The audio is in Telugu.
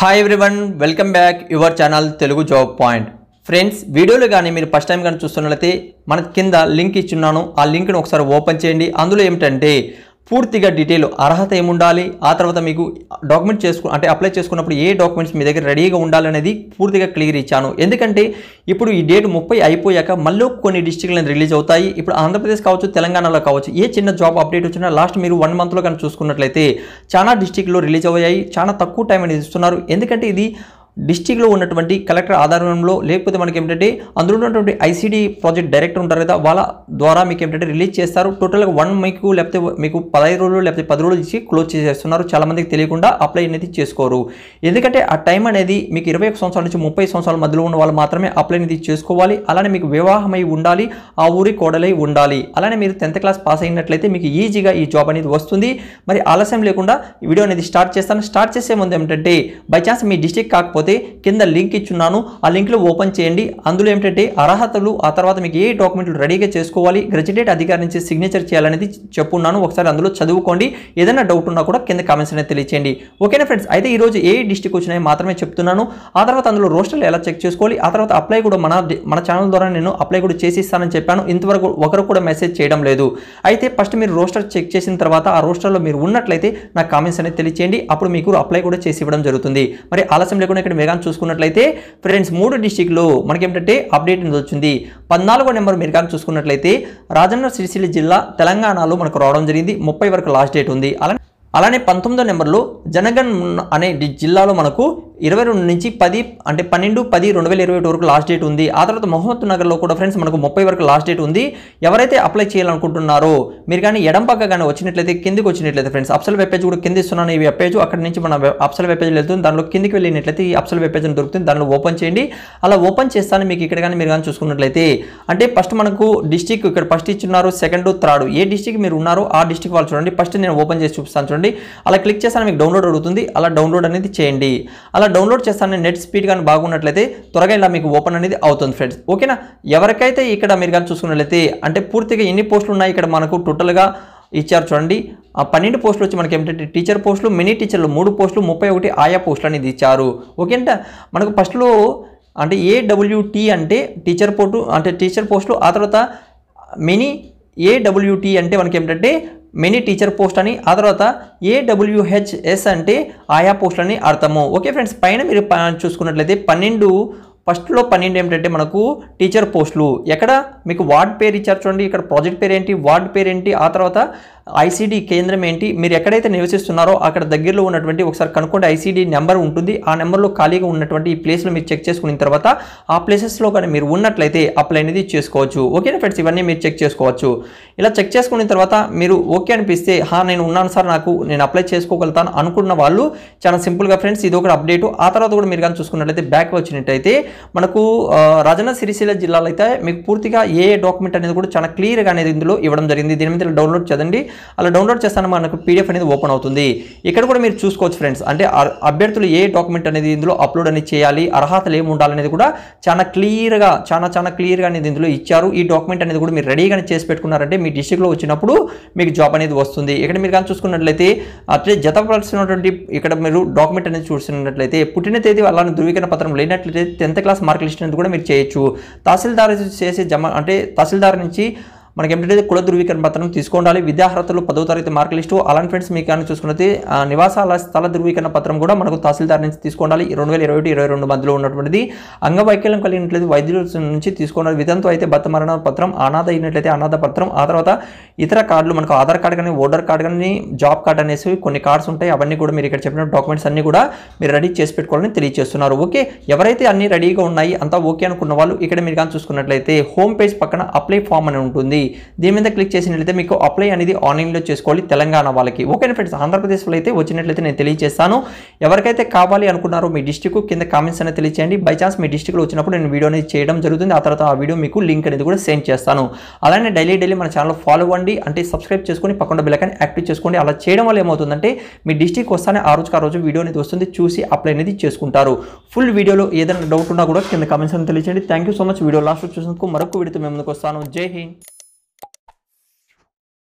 hi everyone welcome back your channel Telugu job point friends వీడియోలు కానీ మీరు ఫస్ట్ టైం కానీ చూస్తున్నట్లయితే మన కింద లింక్ ఇచ్చున్నాను ఆ లింక్ను ఒకసారి ఓపెన్ చేయండి అందులో ఏమిటంటే పూర్తిగా డీటెయిల్ అర్హత ఏముండాలి ఆ తర్వాత మీకు డాక్యుమెంట్ చేసుకు అంటే అప్లై చేసుకున్నప్పుడు ఏ డాక్యుమెంట్స్ మీ దగ్గర రెడీగా ఉండాలనేది పూర్తిగా క్లియర్ ఇచ్చాను ఎందుకంటే ఇప్పుడు ఈ డేట్ ముప్పై అయిపోయాక మళ్ళీ కొన్ని డిస్టిక్లను రిలీజ్ అవుతాయి ఇప్పుడు ఆంధ్రప్రదేశ్ కావచ్చు తెలంగాణలో కావచ్చు ఏ చిన్న జాబ్ అప్డేట్ వచ్చినా లాస్ట్ మీరు వన్ మంత్లో కానీ చూసుకున్నట్లయితే చాలా డిస్టిక్లో రిలీజ్ అయ్యాయి చాలా తక్కువ టైం అనేది ఇస్తున్నారు ఎందుకంటే ఇది డిస్టిక్లో ఉన్నటువంటి కలెక్టర్ ఆధారంలో లేకపోతే మనకి ఏమిటంటే అందులో ఉన్నటువంటి ఐసీడీ ప్రాజెక్ట్ డైరెక్టర్ ఉంటారు కదా వాళ్ళ ద్వారా మీకు ఏమిటంటే రిలీజ్ చేస్తారు టోటల్గా వన్ మీకు లేకపోతే మీకు పదహైదు రోజులు లేకపోతే పది రోజులు ఇచ్చి క్లోజ్ చేసేస్తున్నారు చాలామందికి తెలియకుండా అప్లై అనేది చేసుకోరు ఎందుకంటే ఆ టైం అనేది మీకు ఇరవై ఒక సంవత్సరాల నుంచి ముప్పై సంవత్సరాల మధ్యలో ఉన్న వాళ్ళు మాత్రమే అప్లై అనేది చేసుకోవాలి అలానే మీకు వివాహమై ఉండాలి ఆ ఊరి కోడలై ఉండాలి అలానే మీరు టెన్త్ క్లాస్ పాస్ అయినట్లయితే మీకు ఈజీగా ఈ జాబ్ అనేది వస్తుంది మరి ఆలస్యం లేకుండా వీడియో అనేది స్టార్ట్ చేస్తాను స్టార్ట్ చేసే ముందు ఏంటంటే బై ఛాన్స్ మీ డిస్టిక్ కాకపోతే లేకపోతే కింద లింక్ ఇచ్చున్నాను ఆ లింక్లో ఓపెన్ చేయండి అందులో ఏంటంటే అర్హతలు ఆ తర్వాత మీకు ఏ డాక్యుమెంట్లు రెడీగా చేసుకోవాలి గ్రాడ్యుయేట్ అధికారి నుంచి సిగ్నేచర్ చేయాలనేది చెప్పున్నాను ఒకసారి అందులో చదువుకోండి ఏదైనా డౌట్ ఉన్నా కూడా కింద కామెంట్స్ అనేది తెలియచేయండి ఓకేనా ఫ్రెండ్స్ అయితే ఈరోజు ఏ డిస్టిక్ వచ్చినాయి మాత్రమే చెప్తున్నాను ఆ తర్వాత అందులో రోస్టర్లు ఎలా చెక్ చేసుకోవాలి ఆ తర్వాత అప్లై కూడా మన మన ఛానల్ ద్వారా నేను అప్లై కూడా చేసిస్తానని చెప్పాను ఇంతవరకు ఒకరు కూడా మెసేజ్ చేయడం లేదు అయితే ఫస్ట్ మీరు రోస్టర్ చెక్ చేసిన తర్వాత ఆ రోస్టర్లో మీరు ఉన్నట్లయితే నాకు కామెంట్స్ అనేది తెలియచేయండి అప్పుడు మీకు అప్లై కూడా చేసి ఇవ్వడం జరుగుతుంది మరి ఆలస్యం లేకుండా ఇక్కడ మెగాన్ చూసుకున్నట్లయితే ఫ్రెండ్స్ మూడు డిస్టిక్లు మనకేమిటంటే అప్డేట్ అనేది వచ్చింది పద్నాలుగో నెంబర్ మీరు కానీ చూసుకున్నట్లయితే రాజన్న సిరిసిల్ల జిల్లా తెలంగాణలో మనకు రావడం జరిగింది ముప్పై వరకు లాస్ట్ డేట్ ఉంది అలా అలానే పంతొమ్మిదో నెంబర్లో జనగన్ అనే జిల్లాలో మనకు ఇరవై రెండు నుంచి పది అంటే పన్నెండు పది రెండు వేల ఇరవై ఒకటి వరకు లాస్ట్ డేట్ ఉంది ఆ తర్వాత మహమ్మద్ నగర్లో కూడా ఫ్రెండ్స్ మనకు ముప్పై వరకు లాస్ట్ డేట్ ఉంది ఎవరైతే అప్లై చేయాలనుకుంటున్నారో మీరు కానీ ఎడం పక్క కానీ వచ్చినట్లయితే కిందికి వచ్చినట్లయితే ఫ్రెండ్స్ అప్సల్ వెబ్ పేజ్ కూడా కింద ఇస్తున్నాను ఈ వెబ్ పేజ్ అక్కడ నుంచి మన అప్సల్ వెబ్ పేజ్ వెళ్తుంది దానిలో కిందికి వెళ్ళినట్లయితే ఈ అప్సల్ వెబ్ పేజ్ దొరుకుతుంది దానిలో ఓపెన్ చేయండి అలా ఓపెన్ చేస్తాను మీకు ఇక్కడ కానీ మీరు కానీ చూసుకున్నట్లయితే అంటే ఫస్ట్ మనకు డిస్టిక్ ఇక్కడ ఫస్ట్ ఇచ్చిన్నారు సెకండ్ థర్డ్ ఏ డిస్టిక్ మీరు ఉన్నారో ఆ డిస్టిక్ వాళ్ళు చూడండి ఫస్ట్ నేను ఓపెన్ చేసి చూపిస్తాను చూడండి చూడండి అలా క్లిక్ చేస్తాను మీకు డౌన్లోడ్ అడుగుతుంది అలా డౌన్లోడ్ అనేది చేయండి అలా డౌన్లోడ్ చేస్తాను నెట్ స్పీడ్ కానీ బాగున్నట్లయితే త్వరగా ఇలా మీకు ఓపెన్ అనేది అవుతుంది ఫ్రెండ్స్ ఓకేనా ఎవరికైతే ఇక్కడ మీరు కానీ చూసుకున్నట్లయితే అంటే పూర్తిగా ఎన్ని పోస్టులు ఉన్నాయి ఇక్కడ మనకు టోటల్గా ఇచ్చారు చూడండి ఆ పన్నెండు పోస్టులు వచ్చి మనకి ఏమిటంటే టీచర్ పోస్టులు మినీ టీచర్లు మూడు పోస్టులు ముప్పై ఒకటి ఆయా పోస్టులు అనేది ఇచ్చారు ఓకేంట మనకు ఫస్ట్లో అంటే ఏడబ్ల్యూటీ అంటే టీచర్ పోటు అంటే టీచర్ పోస్టులు ఆ తర్వాత మినీ ఏడబ్ల్యూటీ అంటే మనకి ఏమిటంటే మెనీ టీచర్ పోస్ట్ అని ఆ తర్వాత ఏడబ్ల్యూహెచ్ఎస్ అంటే ఆయా పోస్ట్లని అర్థము ఓకే ఫ్రెండ్స్ పైన మీరు చూసుకున్నట్లయితే పన్నెండు ఫస్ట్లో పన్నెండు ఏమిటంటే మనకు టీచర్ పోస్టులు ఎక్కడ మీకు వార్డ్ పేరు ఇచ్చారు చూడండి ఇక్కడ ప్రాజెక్ట్ పేరు ఏంటి వార్డ్ పేరు ఏంటి ఆ తర్వాత ఐసీడీ కేంద్రం ఏంటి మీరు ఎక్కడైతే నివసిస్తున్నారో అక్కడ దగ్గరలో ఉన్నటువంటి ఒకసారి కనుక్కోండి ఐసీడీ నెంబర్ ఉంటుంది ఆ నెంబర్లో ఖాళీగా ఉన్నటువంటి ఈ ప్లేస్లో మీరు చెక్ చేసుకున్న తర్వాత ఆ ప్లేసెస్లో కానీ మీరు ఉన్నట్లయితే అప్లై అనేది చేసుకోవచ్చు ఓకేనా ఫ్రెండ్స్ ఇవన్నీ మీరు చెక్ చేసుకోవచ్చు ఇలా చెక్ చేసుకున్న తర్వాత మీరు ఓకే అనిపిస్తే హా నేను ఉన్నాను సార్ నాకు నేను అప్లై చేసుకోగలుగుతాను అనుకున్న వాళ్ళు చాలా సింపుల్గా ఫ్రెండ్స్ ఇది ఒకటి అప్డేట్ ఆ తర్వాత కూడా మీరు కానీ చూసుకున్నట్లయితే బ్యాక్ వచ్చినట్టయితే మనకు రాజన్న సిరిసిల్ల జిల్లాలో అయితే మీకు పూర్తిగా ఏ డాక్యుమెంట్ అనేది కూడా చాలా క్లియర్గా అనేది ఇందులో ఇవ్వడం జరిగింది దీని మీద డౌన్లోడ్ చదండి అలా డౌన్లోడ్ చేస్తాను మనకు పీడిఎఫ్ అనేది ఓపెన్ అవుతుంది ఇక్కడ కూడా మీరు చూసుకోవచ్చు ఫ్రెండ్స్ అంటే అభ్యర్థులు ఏ డాక్యుమెంట్ అనేది ఇందులో అప్లోడ్ అనేది చేయాలి అర్హతలు ఏమి ఉండాలనేది కూడా చాలా క్లియర్గా చాలా చాలా క్లియర్గా అనేది ఇందులో ఇచ్చారు ఈ డాక్యుమెంట్ అనేది కూడా మీరు రెడీగానే చేసి పెట్టుకున్నారంటే మీ డిస్టిక్లో వచ్చినప్పుడు మీకు జాబ్ అనేది వస్తుంది ఇక్కడ మీరు కానీ చూసుకున్నట్లయితే అట్లే జతపరచినటువంటి ఇక్కడ మీరు డాక్యుమెంట్ అనేది చూసినట్లయితే పుట్టిన తేదీ వాళ్ళని ధృవీకరణ పత్రం లేనట్లయితే tenth class class mark list అనేది కూడా మీరు చేయొచ్చు తహసీల్దార్ చేసే జమ అంటే తహసీల్దార్ నుంచి మనకి ఏంటంటే కుల ధృవీకరణ పత్రం తీసుకోండాలి విద్యార్హతలు పదో తరగతి మార్క్ లిస్టు అలాంటి ఫ్రెండ్స్ మీ కానీ చూసుకున్నది నివాసాల స్థల ధృవీకరణ పత్రం కూడా మనకు తహసీల్దార్ నుంచి తీసుకోవాలి రెండు వేల ఇరవై ఇరవై రెండు మధ్యలో ఉన్నటువంటిది అంగవైకల్యం కలిగినట్లయితే వైద్యుల నుంచి తీసుకోవాలి విధంతో అయితే బత మరణ పత్రం అనాథ అయినట్లయితే అనాథ పత్రం ఆ తర్వాత ఇతర కార్డులు మనకు ఆధార్ కార్డు కానీ ఓటర్ కార్డు కానీ జాబ్ కార్డు అనేసి కొన్ని కార్డ్స్ ఉంటాయి అవన్నీ కూడా మీరు ఇక్కడ చెప్పిన డాక్యుమెంట్స్ అన్ని కూడా మీరు రెడీ చేసి పెట్టుకోవాలని తెలియజేస్తున్నారు ఓకే ఎవరైతే అన్ని రెడీగా ఉన్నాయి అంతా ఓకే అనుకున్న వాళ్ళు ఇక్కడ మీరు కానీ చూసుకున్నట్లయితే హోమ్ పేజ్ పక్కన అప్లై ఫామ్ అని ఉంటుంది దీని మీద క్లిక్ చేసినట్లయితే మీకు అప్లై అనేది ఆన్లైన్లో చేసుకోవాలి తెలంగాణ వాళ్ళకి ఓకేనా ఫ్రెండ్స్ ఆంధ్రప్రదేశ్లో అయితే వచ్చినట్లయితే నేను తెలియజేస్తాను ఎవరికైతే కావాలి అనుకున్నారో మీ డిస్టిక్ కింద కామెంట్స్ అనేది తెలియచేయండి బై ఛాన్స్ మీ డిస్టిక్లో వచ్చినప్పుడు నేను వీడియో అనేది చేయడం జరుగుతుంది ఆ తర్వాత ఆ వీడియో మీకు లింక్ అనేది కూడా సెండ్ చేస్తాను అలానే డైలీ డైలీ మన ఛానల్ ఫాలో అవ్వండి అంటే సబ్స్క్రైబ్ చేసుకుని పక్కన బెలకాన్ని యాక్టివ్ చేసుకోండి అలా చేయడం వల్ల ఏమవుతుందంటే మీ డిస్టిక్ వస్తానే ఆ రోజుకి ఆ రోజు వీడియో అనేది వస్తుంది చూసి అప్లై అనేది చేసుకుంటారు ఫుల్ వీడియోలో ఏదైనా డౌట్ ఉన్నా కూడా కింద కామెంట్స్ అని తెలియజేయండి thank you so much video last చూసినందుకు మరొక వీడియోతో మేము ముందుకు వస్తాను జై హింద్